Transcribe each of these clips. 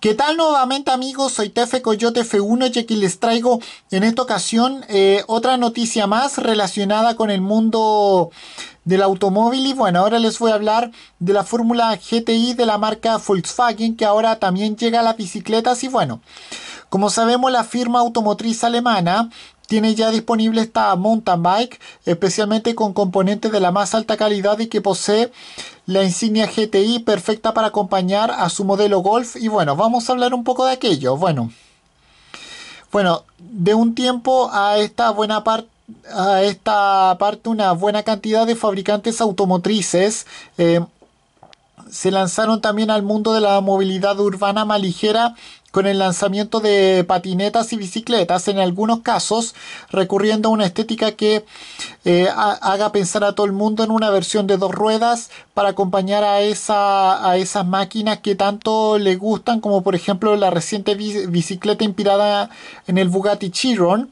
¿Qué tal nuevamente amigos? Soy Tefe Coyote F1 y aquí les traigo en esta ocasión eh, otra noticia más relacionada con el mundo del automóvil y bueno, ahora les voy a hablar de la fórmula GTI de la marca Volkswagen que ahora también llega a las bicicletas y bueno, como sabemos la firma automotriz alemana tiene ya disponible esta mountain bike especialmente con componentes de la más alta calidad y que posee la insignia GTI perfecta para acompañar a su modelo Golf y bueno, vamos a hablar un poco de aquello. Bueno, bueno, de un tiempo a esta buena parte a esta parte una buena cantidad de fabricantes automotrices eh, se lanzaron también al mundo de la movilidad urbana más ligera con el lanzamiento de patinetas y bicicletas, en algunos casos recurriendo a una estética que eh, haga pensar a todo el mundo en una versión de dos ruedas para acompañar a, esa, a esas máquinas que tanto le gustan, como por ejemplo la reciente bicicleta inspirada en el Bugatti Chiron.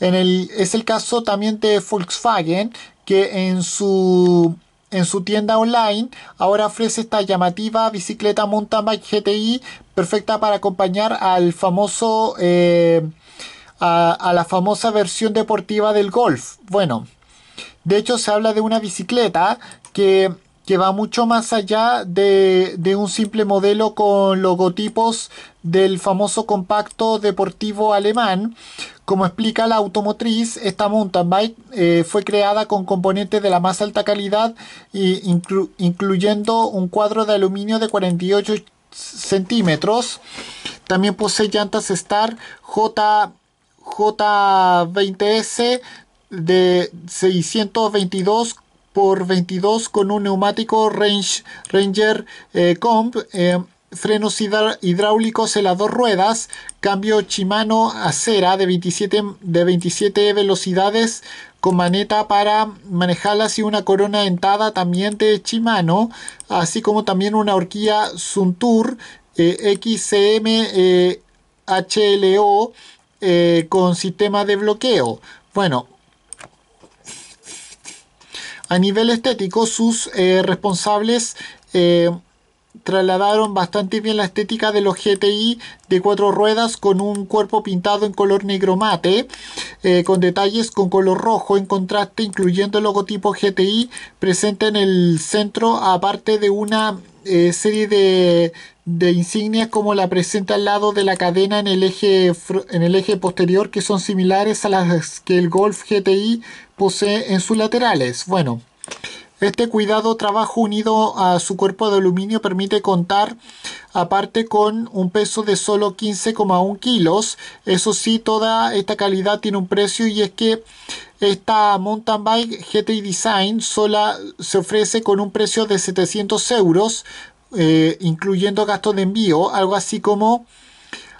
En el, es el caso también de Volkswagen, que en su en su tienda online ahora ofrece esta llamativa bicicleta mountain bike GTI perfecta para acompañar al famoso eh, a la famosa versión deportiva del golf. Bueno, de hecho se habla de una bicicleta que que va mucho más allá de, un simple modelo con logotipos del famoso compacto deportivo alemán. Como explica la automotriz, esta mountain bike eh, fue creada con componentes de la más alta calidad, incluyendo un cuadro de aluminio de 48 centímetros. También posee llantas Star J, J20S de 622 por 22 con un neumático Range, Ranger eh, Comp, eh, frenos hidráulicos en las dos ruedas, cambio Shimano acera de 27, de 27 velocidades con maneta para manejarlas y una corona dentada también de Shimano, así como también una horquilla Suntour eh, XCM HLO con sistema de bloqueo. Bueno, a nivel estético, sus eh, responsables eh, trasladaron bastante bien la estética de los GTI de cuatro ruedas con un cuerpo pintado en color negro mate, eh, con detalles con color rojo en contraste, incluyendo el logotipo GTI presente en el centro, aparte de una eh, serie de, insignias como la presenta al lado de la cadena en el, eje, en el eje posterior que son similares a las que el Golf GTI posee en sus laterales. Bueno, este cuidado trabajo unido a su cuerpo de aluminio permite contar aparte con un peso de solo 15,1 kilos. Eso sí, toda esta calidad tiene un precio y es que esta mountain bike GT Design sola se ofrece con un precio de 700 euros, eh, incluyendo gastos de envío, algo así como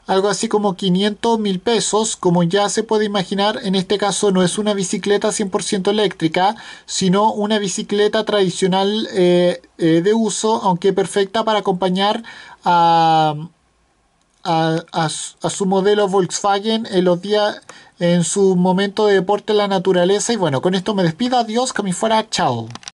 algo así como 500 mil pesos, como ya se puede imaginar, en este caso no es una bicicleta 100% eléctrica, sino una bicicleta tradicional eh, eh, de uso, aunque perfecta para acompañar a, su, modelo Volkswagen en en su momento de deporte en la naturaleza. Y bueno, con esto me despido, adiós, que me fuera, chao.